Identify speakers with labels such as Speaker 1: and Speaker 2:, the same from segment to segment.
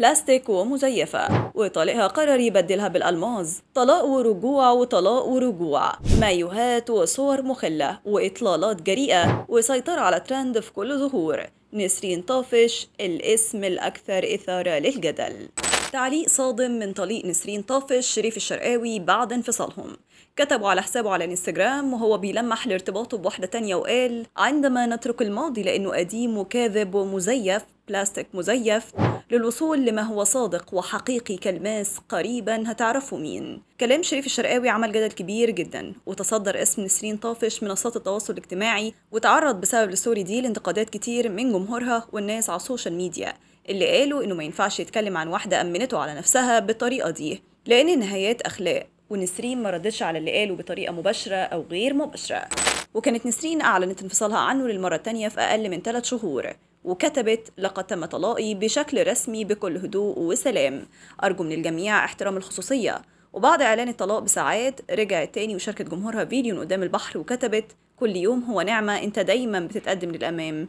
Speaker 1: بلاستيك ومزيفة وطلقها قرر يبدلها بالألماظ طلاق ورجوع وطلاق ورجوع مايوهات وصور مخلة وإطلالات جريئة وسيطرة على ترند في كل ظهور نسرين طافش الاسم الأكثر إثارة للجدل تعليق صادم من طليق نسرين طافش شريف الشرقاوي بعد انفصالهم كتبوا على حسابه على الانستجرام وهو بيلمح لارتباطه بواحدة تانية وقال عندما نترك الماضي لأنه قديم وكاذب ومزيف بلاستيك مزيف للوصول لما هو صادق وحقيقي كالماس قريبا هتعرفوا مين كلام شريف الشرقاوي عمل جدل كبير جدا وتصدر اسم نسرين طافش منصات التواصل الاجتماعي وتعرض بسبب الستوري دي لانتقادات كتير من جمهورها والناس على السوشيال ميديا اللي قالوا انه ما ينفعش يتكلم عن واحده امنته على نفسها بالطريقه دي لان النهايات اخلاق ونسرين ما ردتش على اللي قاله بطريقه مباشره او غير مباشره وكانت نسرين اعلنت انفصالها عنه للمره الثانيه في اقل من ثلاث شهور وكتبت لقد تم طلاقي بشكل رسمي بكل هدوء وسلام أرجو من الجميع احترام الخصوصية وبعد إعلان الطلاق بساعات رجعت تاني وشاركت جمهورها فيديو قدام البحر وكتبت كل يوم هو نعمة أنت دايما بتتقدم للأمام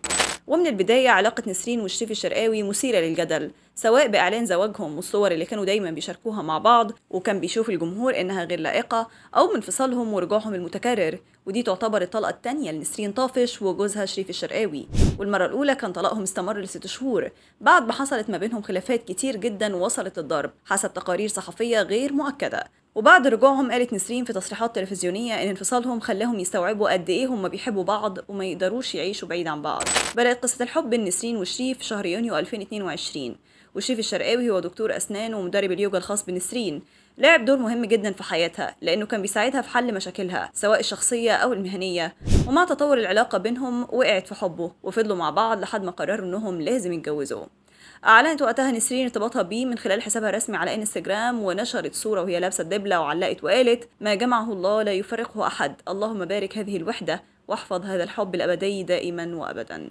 Speaker 1: ومن البداية علاقة نسرين والشريف الشرقاوي مثيرة للجدل سواء بإعلان زواجهم والصور اللي كانوا دايما بيشاركوها مع بعض وكان بيشوف الجمهور إنها غير لائقة أو من فصلهم ورجوعهم المتكرر ودي تعتبر الطلقة الثانية لنسرين طافش وجوزها شريف الشرقاوي والمرة الأولى كان طلاقهم استمر لست شهور بعد ما حصلت ما بينهم خلافات كتير جدا وصلت الضرب حسب تقارير صحفية غير مؤكدة وبعد رجوعهم قالت نسرين في تصريحات تلفزيونية إن انفصالهم خلاهم يستوعبوا قد إيه هما بيحبوا بعض وما يقدروش يعيشوا بعيد عن بعض بدأت قصة الحب بين نسرين وشريف في شهر يونيو 2022 وشريف الشرقاوي هو دكتور أسنان ومدرب اليوجا الخاص بنسرين لعب دور مهم جدا في حياتها لأنه كان بيساعدها في حل مشاكلها سواء الشخصية أو المهنية ومع تطور العلاقة بينهم وقعت في حبه وفضلوا مع بعض لحد ما قرروا إنهم لازم يتجوزوا أعلنت وقتها نسرين ارتباطها بيه من خلال حسابها الرسمي على انستجرام ونشرت صورة وهي لابسة دبلة وعلقت وقالت ما جمعه الله لا يفرقه أحد اللهم بارك هذه الوحدة واحفظ هذا الحب الأبدي دائما وأبدا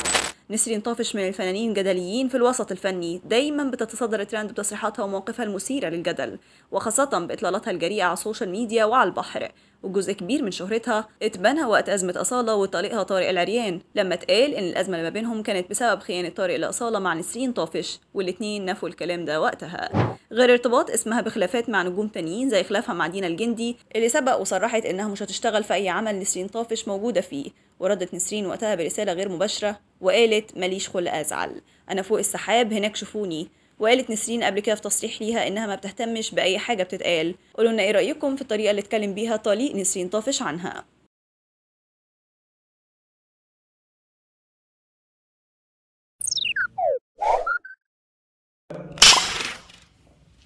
Speaker 1: نسرين طافش من الفنانين جدليين في الوسط الفني دايما بتتصدر الترند بتصريحاتها ومواقفها المثيرة للجدل وخاصة بإطلالاتها الجريئة على السوشيال ميديا وعلى البحر وجزء كبير من شهرتها اتبنى وقت أزمة أصالة وطليقها طارق العريان لما اتقال إن الأزمة اللي ما بينهم كانت بسبب خيانة طارق لأصالة مع نسرين طافش والاتنين نفوا الكلام ده وقتها غير ارتباط اسمها بخلافات مع نجوم تانيين زي خلافها مع دينا الجندي اللي سبق وصرحت إنها مش هتشتغل في أي عمل نسرين طافش موجودة فيه وردت نسرين وقتها برسالة غير مباشرة وقالت ماليش خلق أزعل أنا فوق السحاب هناك شوفوني وقالت نسرين قبل كده في تصريح ليها انها ما بتهتمش باي حاجه بتتقال قولوا لنا ايه رايكم في الطريقه اللي اتكلم بيها طليق نسرين طافش عنها